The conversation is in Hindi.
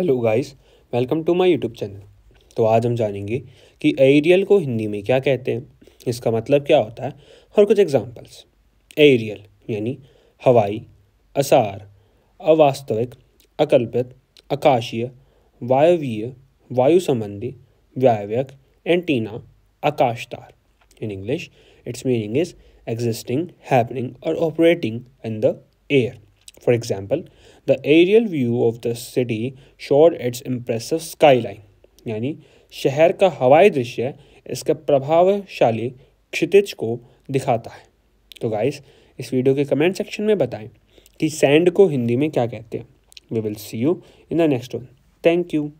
hello guys welcome to my YouTube channel तो आज हम जानेंगे कि एरियल को हिंदी में क्या कहते हैं इसका मतलब क्या होता है और कुछ एग्जांपल्स एरियल यानी हवाई असार अवास्तविक अकल्पित आकाशीय वायवीय वायु संबंधी व्यावयक एंटीना आकाशतार in English its meaning is existing happening और operating in the air For example, the aerial view of the city showed its impressive skyline, यानी शहर का हवाई दृश्य इसके प्रभावशाली क्षितिज को दिखाता है तो गाइस इस वीडियो के कमेंट सेक्शन में बताएं कि सैंड को हिंदी में क्या कहते हैं we will see you in the next one thank you